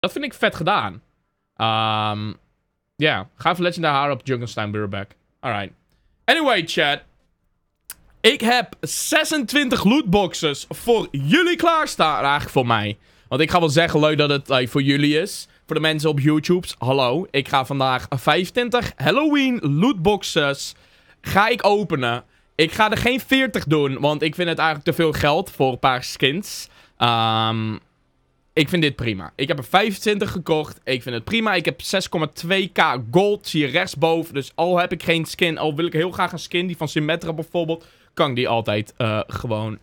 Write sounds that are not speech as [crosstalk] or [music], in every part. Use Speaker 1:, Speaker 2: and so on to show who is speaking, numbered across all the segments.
Speaker 1: Dat vind ik vet gedaan. Um, ja, ga even Legendary haar op Junkenstein. Be back. Alright. Anyway, chat. Ik heb 26 lootboxes voor jullie klaarstaan. Nou, eigenlijk voor mij. Want ik ga wel zeggen, leuk dat het eh, voor jullie is. Voor de mensen op YouTube's. Hallo. Ik ga vandaag 25 Halloween lootboxes ga ik openen. Ik ga er geen 40 doen, want ik vind het eigenlijk te veel geld voor een paar skins. Ehm. Ik vind dit prima. Ik heb er 25 gekocht. Ik vind het prima. Ik heb 6,2k gold. Zie je rechtsboven. Dus al heb ik geen skin. Al wil ik heel graag een skin. Die van Symmetra bijvoorbeeld. Kan ik die altijd eh, gewoon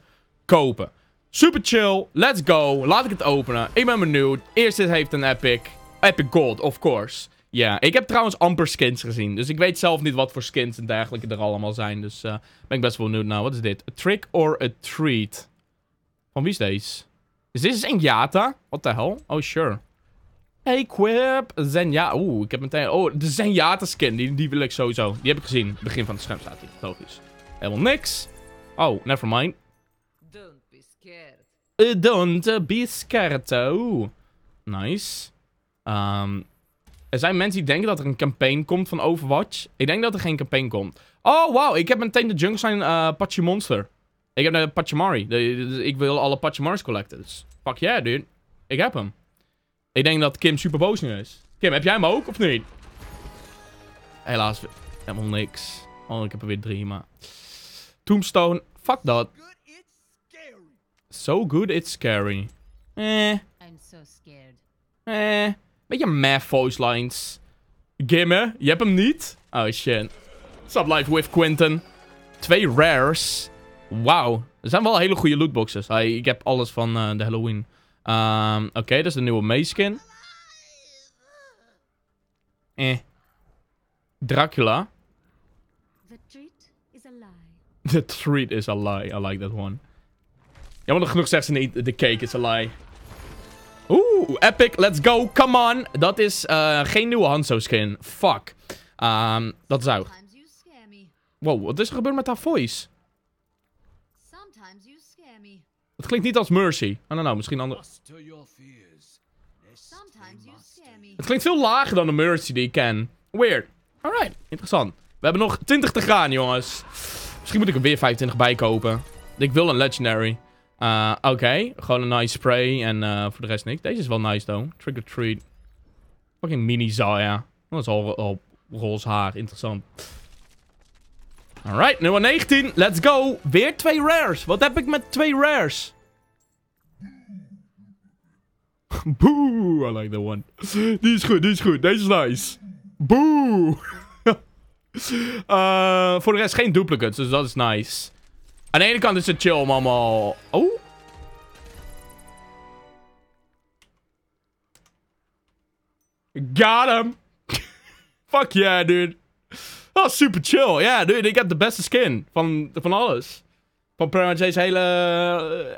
Speaker 1: kopen. Super chill. Let's go. Laat ik het openen. Ik ben benieuwd. Eerst dit heeft een epic. Epic gold, of course. Ja, ik heb trouwens amper skins gezien. Dus ik weet zelf niet wat voor skins en dergelijke er allemaal zijn. Dus eh, ben ik best wel benieuwd. Nou, wat is dit? A trick or a treat? Van wie is deze? Is dit is Zenyatta. What the hell? Oh, sure. Equip Zenyatta. Oeh, ik heb meteen... Oh, de Zenyatta skin. Die, die wil ik sowieso. Die heb ik gezien. Begin van het scherm staat hier. Logisch. Helemaal niks. Oh, never mind. Don't be scared. Uh, don't be scared. Oeh. Nice. Ehm, er zijn mensen die denken dat er een campaign komt van Overwatch. Ik denk dat er geen campaign komt. Oh, wow. Ik heb meteen de Junk zijn uh, Monster. Ik heb een Pachamari. ik wil alle Pachamaris collecten. Dus pak jij, dude. Ik heb hem. Ik denk dat Kim super boos nu is. Kim, heb jij hem ook of niet? Helaas, helemaal niks. Oh, ik heb er weer drie, maar... Tombstone, fuck dat. So good, it's scary. Eh. I'm so scared. Eh. Beetje meh voice lines. Gimme, je hebt hem niet? Oh shit. Sublife with Quentin. Twee rares. Wauw. Er zijn wel hele goede lootboxes. ik heb alles van eh, de Halloween. Ehm, oké, dat is de nieuwe skin. Eh. Dracula. The treat is a lie. [laughs] The treat is a lie. I like that one. Jammer genoeg zegt ze niet, de cake is a lie. Oeh, epic. Let's go. Come on. Dat is eh, geen nieuwe Hanzo skin. Fuck. Um, dat zou. Wow, wat is er gebeurd met haar voice? Het klinkt niet als Mercy. I don't know, misschien anders. Het klinkt veel lager dan de Mercy die ik ken. Weird. Alright, interessant. We hebben nog 20 te gaan, jongens. Misschien moet ik er weer 25 bij kopen. Ik wil een Legendary. Eh, oké, gewoon een nice spray en eh, voor de rest niks. Deze is wel nice, though. Trigger treat. Fucking mini Zaya. Dat is al, al roze haar. Interessant. Alright, nummer 19. Let's go. Weer twee rares. Wat heb ik met twee rares? [laughs] Boe, I like that one. Die is goed, die is goed. Deze is nice. Boe. [laughs] Eh, voor de rest geen duplicates, dus dat is nice. Aan de ene kant is het chill om Oh? Got him. [laughs] Fuck yeah, dude oh, [laughs] super chill. Ja, dude, ik heb de beste skin van, van alles. Van Paramount hele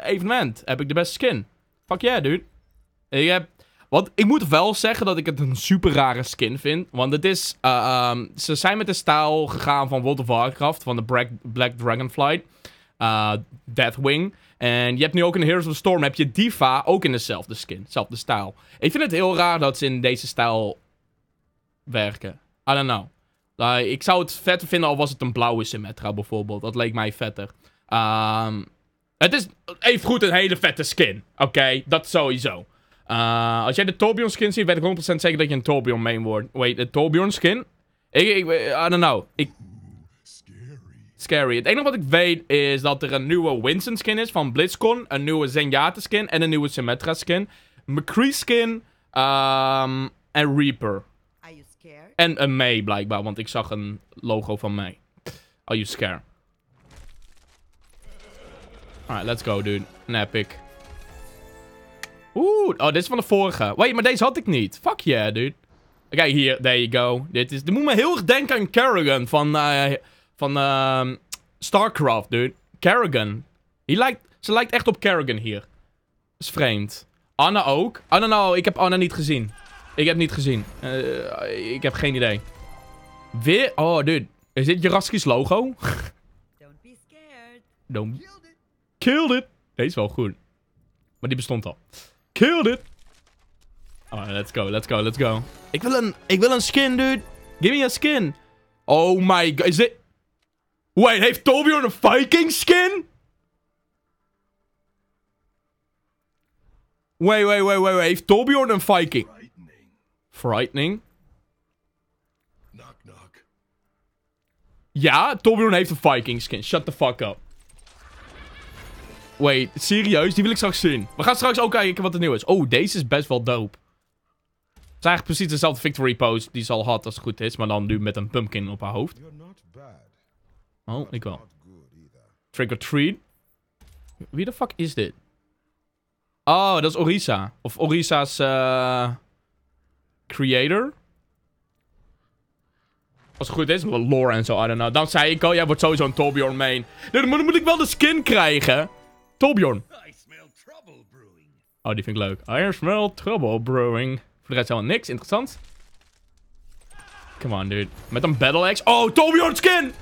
Speaker 1: eh, evenement heb ik de beste skin. Fuck yeah, dude. Ik heb... Want ik moet wel zeggen dat ik het een super rare skin vind. Want het is... Eh, ehm, ze zijn met de stijl gegaan van World of Warcraft. Van de Black, Dragonflight. Uh, Deathwing. En je hebt nu ook in Heroes of the Storm... heb je Diva ook in dezelfde skin. dezelfde stijl. Ik vind het heel raar dat ze in deze stijl werken. I don't know ja, ik zou het vetter vinden al was het een blauwe Symmetra bijvoorbeeld. Dat leek mij vetter. Ehm, het is, even goed een hele vette skin. Oké, dat sowieso. Eh, als jij de Torbjorn skin ziet, weet ik 100% zeker dat je een Torbjorn main wordt. Wait, de Torbjorn skin? Ik, ik, I don't know. Ik... Scary. Het enige wat ik weet is dat er een nieuwe Winston skin is van Blitzcon. Een nieuwe Zenyatta skin en een nieuwe Symmetra skin. McCree skin. Ehm, en Reaper. En een May blijkbaar, want ik zag een logo van May. Are you scared? Alright, let's go, dude. Een Oeh, oh, dit is van de vorige. Wait, maar deze had ik niet. Fuck yeah, dude. Kijk hier, there you go. Dit is... Dit moet me heel erg denken aan Kerrigan van... Eh, van ehm, Starcraft, dude. Kerrigan. lijkt, ze lijkt echt op Kerrigan hier. Is vreemd. Anna ook. Anna ah, nou, nou, ik heb Anna niet gezien. Ik heb niet gezien. Eh, ik heb geen idee. Weer? Oh, dude. Is dit Jaraski's logo? Don't be scared. Killed it. Deze is wel goed. Maar die bestond al. Killed it. Alright, let's go, let's go, let's go. Ik wil een, ik wil een skin, dude. Give me a skin. Oh my god, is dit... Wait, heeft Torbjorn een viking skin? Wait, wait, wait, wait, wait. Heeft Torbjorn een viking? Frightening. Knock, knock. Ja, Torbjorn heeft een Viking skin. Shut the fuck up. Wait, serieus? Die wil ik straks zien. We gaan straks ook kijken wat er nieuw is. Oh, deze is best wel dope. Het is eigenlijk precies dezelfde victory pose die ze al had als het goed is. Maar dan nu met een pumpkin op haar hoofd. Oh, ik wel. Trigger or Wie de fuck is dit? Oh, dat is Orisa. Of Orisa's... Uh... Creator. Als het goed is, lore en zo, I don't know. Dan zei ik al, oh, jij wordt sowieso een Torbjorn main. Nee, dan moet, ik wel de skin krijgen. Torbjorn. Oh, die vind ik leuk. I smell trouble brewing. Voor de rest helemaal niks, interessant. Come on, dude. Met een battle axe. Oh, Torbjorn skin!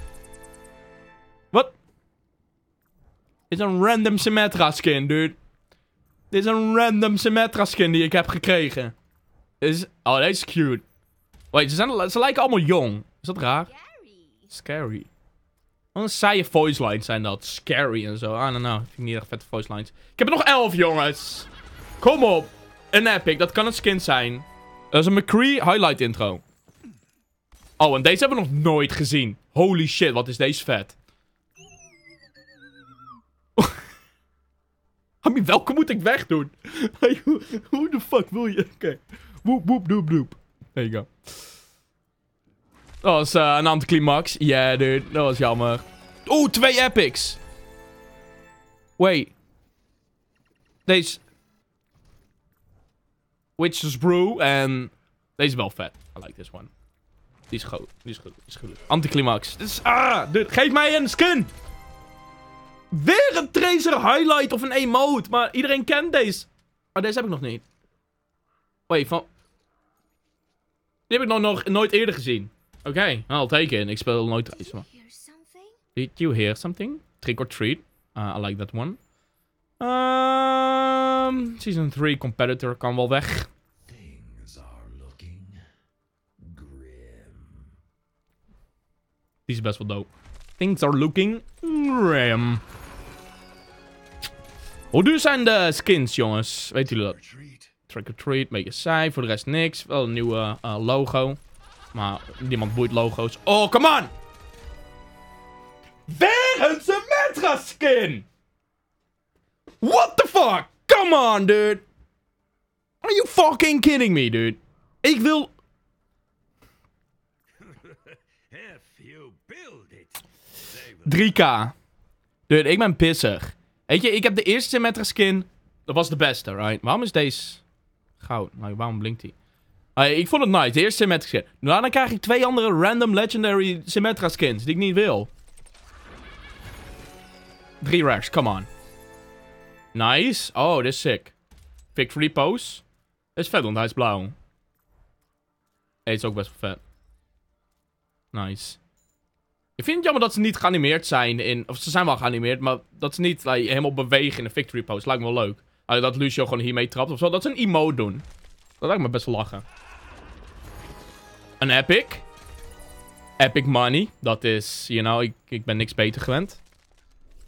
Speaker 1: Wat? Dit is een random Symmetra skin, dude. Dit is een random Symmetra skin die ik heb gekregen. Is... Oh, deze is cute. Wait, ze, lijken allemaal jong. Is dat raar? Scary. Wat een saaie voice lines zijn dat. Scary en zo. I don't know. Vind niet echt vette voice lines. Ik heb er nog elf, jongens. Kom op. Een epic. Dat kan een skin zijn. Dat is een McCree highlight intro. Oh, en deze hebben we nog nooit gezien. Holy shit, wat is deze vet. Hami, [laughs] welke moet ik wegdoen? [laughs] hoe de fuck wil je? Oké. Woep, woep, doep, doep. There you go. Dat was eh, een anticlimax. Ja, yeah, dude. Dat was jammer. Oeh, twee epics. Wait. Deze... Witch's Brew en... Deze is wel vet. I like this one. Die is goed. Die is goed. Die is goed. Anticlimax. Dus, ah, dude, geef mij een skin! Weer een Tracer highlight of een emote. Maar iedereen kent deze. Maar oh, deze heb ik nog niet. Wait, van... Die heb ik nog, nooit eerder gezien. Oké, okay, nou, I'll take it. Ik speel nooit iets maar... Did you hear something? Trick or treat. Uh, I like that one. Um, season 3 competitor kan wel weg. grim. Die is best wel dope. Things are looking grim. Hoe duur zijn de skins, jongens? Weet jullie dat? Trick or treat, beetje saai. Voor de rest niks. Wel een nieuwe eh, logo. Maar niemand boeit logo's. Oh, come on! Weer een Symmetra skin! What the fuck? Come on, dude! Are you fucking kidding me, dude? Ik wil... [laughs] You build it, 3k. Dude, ik ben pissig. Weet je, ik heb de eerste Symmetra skin. Dat was de beste, right? Waarom is deze goud. Maar nou, waarom blinkt hij? Ah, ik vond het nice. De eerste Symmetra skin. Nou, Daarna krijg ik twee andere random legendary Symmetra skins die ik niet wil. Drie rares, come on. Nice. Oh, dit is sick. Victory pose. is vet, want hij is blauw. Hij is ook best wel vet. Nice. Ik vind het jammer dat ze niet geanimeerd zijn in... Of ze zijn wel geanimeerd, maar dat ze niet helemaal bewegen in de victory pose. Lijkt me wel leuk. Uh, dat Lucio gewoon hiermee trapt of zo. Dat is een emote doen. Dat lijkt me best lachen. Een epic. Epic money. Dat is, you know, ik, ik ben niks beter gewend.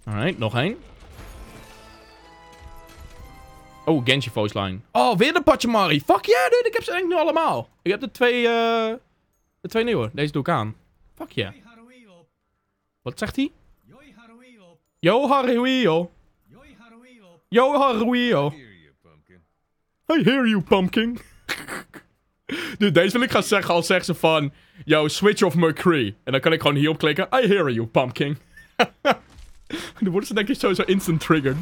Speaker 1: Alright, nog één. Oh, Genji voice line. Oh, weer de Pachamari. Fuck yeah, dude. Ik heb ze denk ik nu allemaal. Ik heb de twee, uh, de twee nieuwe. Deze doe ik aan. Fuck yeah. Wat zegt hij? Yo, Haruio. Yo, Haruio. I hear you, pumpkin. [laughs] Dude, deze wil ik gaan zeggen als zegt ze van... Yo, switch off McCree. En dan kan ik gewoon hierop klikken. I hear you, pumpkin. [laughs] dan worden ze denk ik sowieso instant triggered.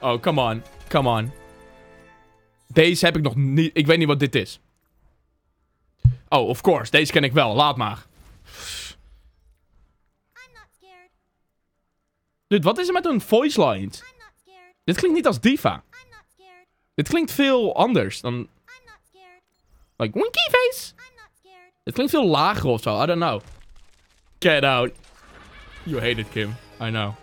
Speaker 1: Oh, come on. Come on. Deze heb ik nog niet... Ik weet niet wat dit is. Oh, of course. Deze ken ik wel. Laat maar. Dude, wat is er met een voice line? Dit klinkt niet als diva. Dit klinkt veel anders dan... Like, winky face. Het klinkt veel lager of zo. I don't know. Get out. You hate it, Kim. I know.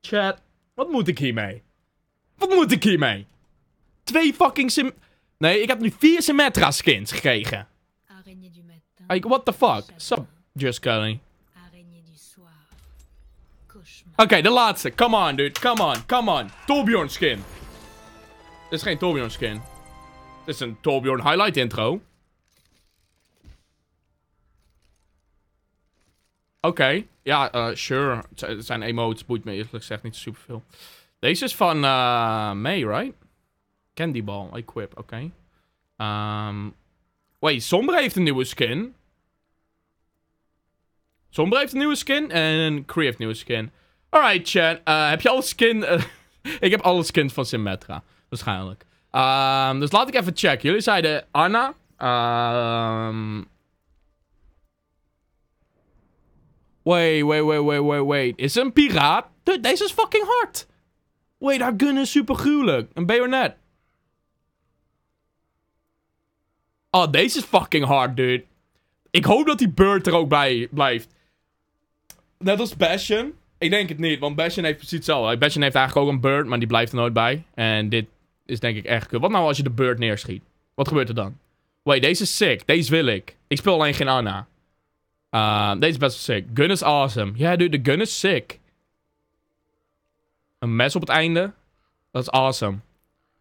Speaker 1: Chat, wat moet ik hiermee? Wat moet ik hiermee? Twee fucking sim... Nee, ik heb nu vier Symmetra skins gekregen. Like, what the fuck? Sup, Just Kelly. Oké, de laatste. Come on, dude. Come on, come on. Torbjorn skin. Dit is geen Torbjorn skin. Dit is een Torbjorn highlight intro. Oké. Ja, eh, sure. Het zijn emotes. Boeit me eerlijk gezegd niet superveel. Deze is van uh, May, right? Candy Ball. Equip. Oké. Ehm, wait, Sombra heeft een nieuwe skin. Sombra heeft een nieuwe skin en Kree heeft een nieuwe skin. Alright, chat. Eh, heb je alle skin... [laughs] ik heb alle skins van Symmetra. Waarschijnlijk. Ehm, dus laat ik even checken. Jullie zeiden Anna. Um... Wait, wait, wait, wait, wait, wait. Is een piraat? Dude, deze is fucking hard. Wait, haar gun is super gruwelijk. Een bayonet. Oh, deze is fucking hard, dude. Ik hoop dat die bird er ook bij blijft net als Bastion. Ik denk het niet, want Bastion heeft precies hetzelfde. Bastion heeft eigenlijk ook een bird, maar die blijft er nooit bij. En dit is denk ik echt... Wat nou als je de bird neerschiet? Wat gebeurt er dan? Wait, deze is sick. Deze wil ik. Ik speel alleen geen Anna. Eh, deze is best wel sick. Gun is awesome. Ja, dude, de gun is sick. Een mes op het einde. Dat is awesome.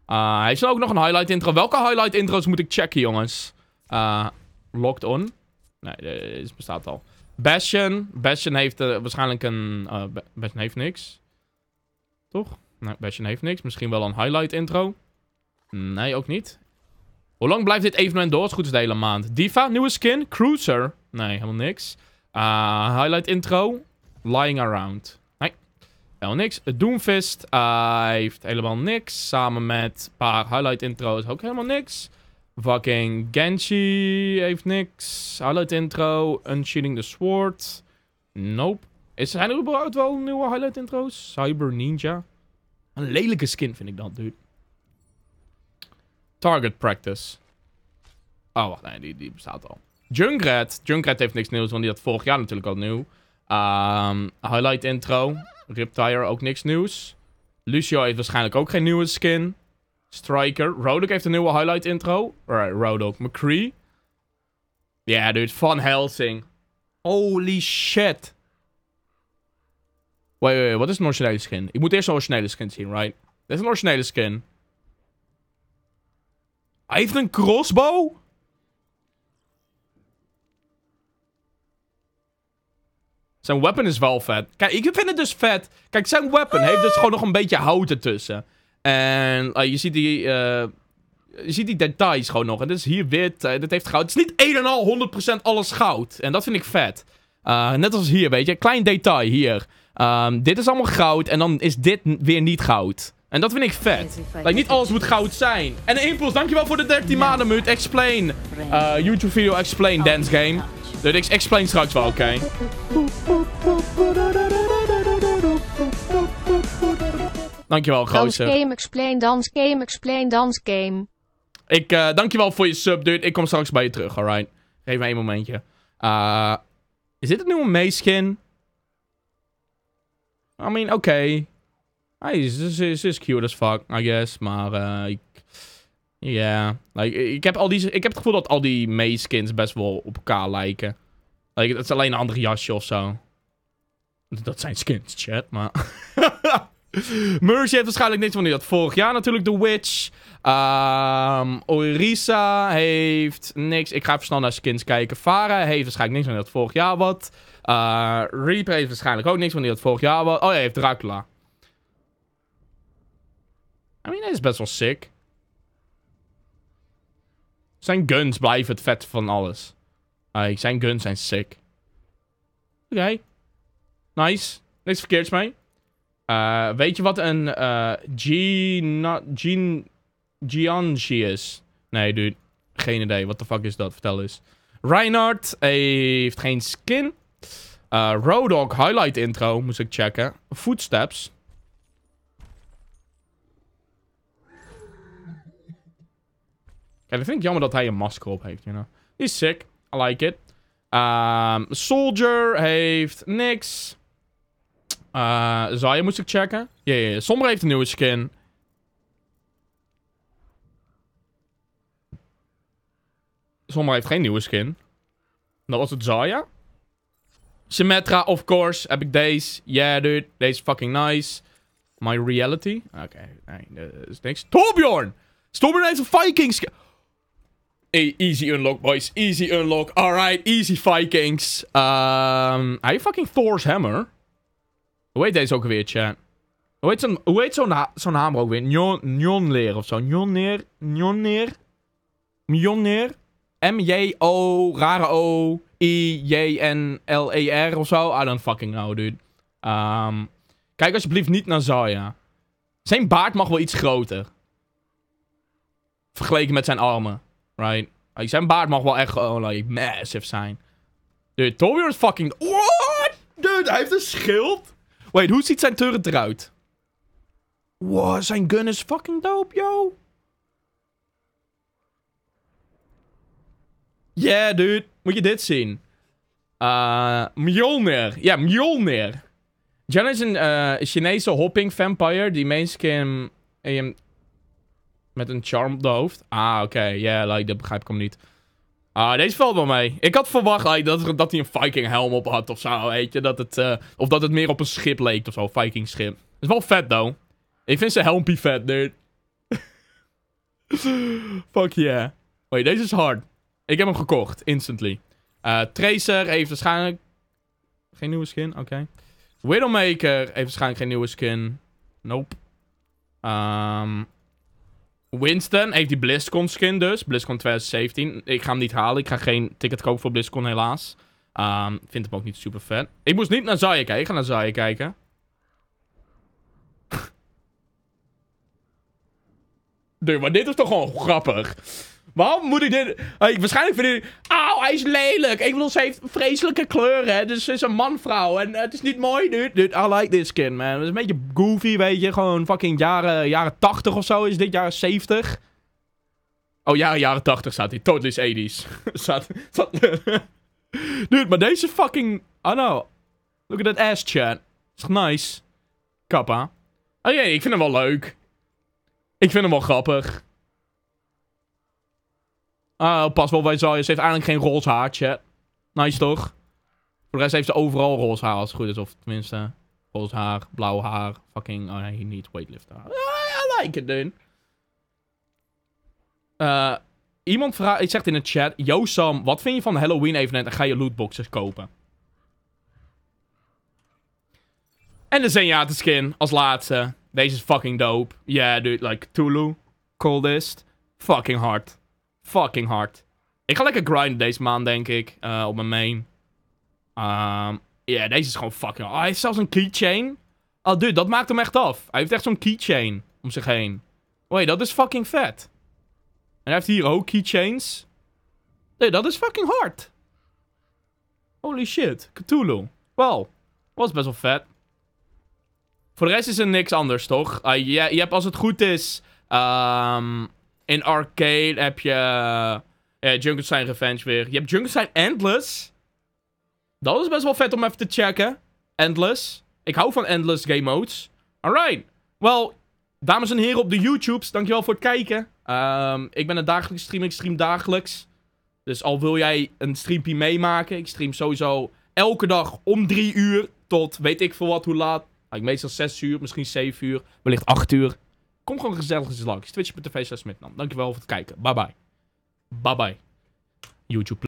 Speaker 1: Uh, eh, hij heeft ook nog een highlight intro. Welke highlight intro's moet ik checken, jongens? Eh, locked on? Nee, dit bestaat al. Bastion. Bastion heeft eh, waarschijnlijk een... Uh, Bastion heeft niks. Toch? Nee, nou, Bastion heeft niks. Misschien wel een highlight intro. Nee, ook niet. Hoe lang blijft dit evenement door? Het goed is de hele maand. Diva, nieuwe skin. Cruiser. Nee, helemaal niks. Ah, highlight intro. Lying around. Nee, helemaal niks. Doomfist uh, heeft helemaal niks. Samen met een paar highlight intro's ook helemaal niks. Fucking Genshi heeft niks. Highlight intro. Unsheathing the Sword. Nope. Is, zijn er überhaupt wel nieuwe highlight intro's? Cyber Ninja. Een lelijke skin vind ik dat, dude. Target Practice. Oh, wacht. Nee, die, die bestaat al. Junkrat. Junkrat heeft niks nieuws, want die had vorig jaar natuurlijk al nieuw. highlight ehm, intro. Riptire, ook niks nieuws. Lucio heeft waarschijnlijk ook geen nieuwe skin. Striker. Rodok heeft een nieuwe highlight intro. Alright, Rodok. McCree. Ja, dude. Van Helsing. Holy shit. Wait, wait, wait. Wat is een originele skin? Ik moet eerst een originele skin zien, right? Dit is een originele skin. Hij heeft een crossbow? Zijn weapon is wel vet. Kijk, ik vind het dus vet. Kijk, zijn weapon heeft dus gewoon nog een beetje hout ertussen. En ah, je ziet die... Eh, je ziet die details gewoon nog. En dit is hier wit, dat eh, dit heeft goud. Het is niet één en al 100% alles goud. En dat vind ik vet. Eh, net als hier, weet je. Klein detail hier. Ehm, dit is allemaal goud en dan is dit weer niet goud. En dat vind ik vet. Like, niet alles moet goud zijn. En Impuls, dankjewel voor de 13 maanden, mute. Explain. YouTube video, explain oh, dance game. Dus ik explain straks wel, oké. Okay? [laughs] Dankjewel, gozer. Dance game explain, dance game explain, dance game. Ik, uh, dankjewel voor je sub, dude. Ik kom straks bij je terug, alright? Geef me één momentje. Uh, is dit een nieuwe meeskin? I mean, oké. Okay. Hij is, dus is, is, cute as fuck, I guess. Maar, uh, ik... Ja, yeah. like, ik, heb al die, ik heb het gevoel dat al die meeskins best wel op elkaar lijken. Like, het is alleen een ander jasje of zo. Dat zijn skins, chat, maar... [laughs] [laughs] Mercy heeft waarschijnlijk niks van die dat vorig jaar natuurlijk The Witch. Um, Orisa heeft niks. Ik ga even snel naar skins kijken. Farah heeft waarschijnlijk niks van die dat vorig jaar wat. Uh, Reaper heeft waarschijnlijk ook niks van die dat vorig jaar wat. Oh, hij heeft Dracula. I mean, hij is best wel sick. Zijn guns blijven het vet van alles. zijn guns zijn sick. Oké. Nice. Niks verkeerds mee. Eh, weet je wat een uh, eh, G... Gianchi is? Nee, dude. Geen idee. Wat de fuck is dat? Vertel eens. Reinhardt heeft geen skin. Uh, eh, Rodog highlight intro. Moest ik checken. Footsteps. Kijk, ik vind het jammer dat hij een masker op heeft. You know? Die is sick. I like it. Ehm, Soldier heeft niks. Eh, Zaya moest ik checken. Ja, ja, ja. Sombra heeft een nieuwe skin. Sombra heeft geen nieuwe skin. Dat was het Zaya. Symmetra, of course. Heb ik deze. Yeah, dude. Deze is fucking nice. My reality. Oké, nee, dat is niks. Torbjorn! Torbjorn heeft een Vikings skin. Hey, easy unlock, boys. Easy unlock. Alright, easy Vikings. Are ehm, you fucking Thor's hammer. Hoe heet deze ook weer, chat? Hoe heet zo'n, hoe heet zo'n, zo'n hamer ook weer? Njon, Njonleer of zo. Njonneer. Njonneer. Njonneer. M-J-O, rare O, I-J-N-L-E-R of zo. I don't fucking know, dude. Um, kijk alsjeblieft niet naar Zaya. Zijn baard mag wel iets groter. Vergeleken met zijn armen. Right? Zijn baard mag wel echt gewoon like, massive zijn. Dude, Torbjörn is fucking... What? Dude, hij heeft een schild? Wait, hoe ziet zijn turret eruit? Wow, zijn gun is fucking dope, yo. Yeah, dude. Moet je dit zien. Uh, Mjolnir. Ja, yeah, Mjolnir. Jan is een eh, Chinese hopping vampire die meestal met een charm op hoofd. Ah, oké. Ja, like, dat begrijp ik hem niet. Ah, deze valt wel mee. Ik had verwacht dat, dat hij een viking helm op had of zo, weet je. Dat het, eh, of dat het meer op een schip leek of zo, viking schip. Is wel vet, though. Ik vind zijn helmpie vet, dude. [laughs] Fuck yeah. Wait, deze is hard. Ik heb hem gekocht, instantly. Uh, Tracer heeft waarschijnlijk... Geen nieuwe skin, oké. Widowmaker heeft waarschijnlijk geen nieuwe skin. Nope. Um, Winston heeft die BlizzCon skin dus. BlizzCon 2017. Ik ga hem niet halen. Ik ga geen ticket kopen voor BlizzCon helaas. Um, vind hem ook niet super vet. Ik moest niet naar Zaya kijken. Ik ga naar Zaya kijken. [laughs] Dude, maar dit is toch gewoon grappig. Waarom moet ik dit... Hij, waarschijnlijk vindt hij... Auw, hij is lelijk. Ik bedoel, ze heeft vreselijke kleuren. Dus ze is een man-vrouw. En eh, het is niet mooi, dude. Dude, I like this skin, man. Het is een beetje goofy, weet je. Gewoon fucking jaren, jaren 80 of zo is dit. Jaren 70. Oh, ja, jaren 80 staat hij. Totally 80s. [laughs] staat... [laughs] dude, maar deze fucking... Oh no. Look at that ass, chat. Is nice. Kappa. Oh jee, ik vind hem wel leuk. Ik vind hem wel grappig. Ah, oh, pas wel bij Zayas. Ze heeft eigenlijk geen roze haar, chat. Nice toch? Voor de rest heeft ze overal roze haar, als het goed is. Of tenminste, roze haar, blauw haar. Fucking, oh nee, niet weightlifter. Ah, I like it, dude. Uh, iemand vraagt, zegt in de chat... Yo Sam, wat vind je van de Halloween-evenement en ga je lootboxes kopen? En de Zenyatta skin als laatste. Deze is fucking dope. Yeah, dude. Like, Tulu. Coldest. Fucking hard fucking hard. Ik ga lekker grinden deze maand, denk ik. Eh, op mijn main. Ehm, ja, deze is gewoon fucking hard. Ah, hij heeft zelfs een keychain. Oh, dude, dat maakt hem echt af. Hij heeft echt zo'n keychain om zich heen. Wait, dat is fucking vet. En hij heeft hier ook keychains. Nee, dat is fucking hard. Holy shit. Cthulhu. Wow. Was best wel vet. Voor de rest is er niks anders, toch? Uh, je, hebt als het goed is... Um, in Arcade heb je uh, eh, Junkenstein Revenge weer. Je hebt Junkenstein Endless. Dat is best wel vet om even te checken. Endless. Ik hou van Endless Game Modes. Alright. Wel dames en heren op de YouTubes, dankjewel voor het kijken. Ehm, ik ben een dagelijks streamer, ik stream dagelijks. Dus al wil jij een streampie meemaken, ik stream sowieso elke dag om drie uur tot weet ik veel wat hoe laat. meestal zes uur, misschien zeven uur, wellicht acht uur. Kom gewoon gezellig eens langs. Twitch.tv slash Dankjewel voor het kijken. Bye bye. Bye bye. YouTube.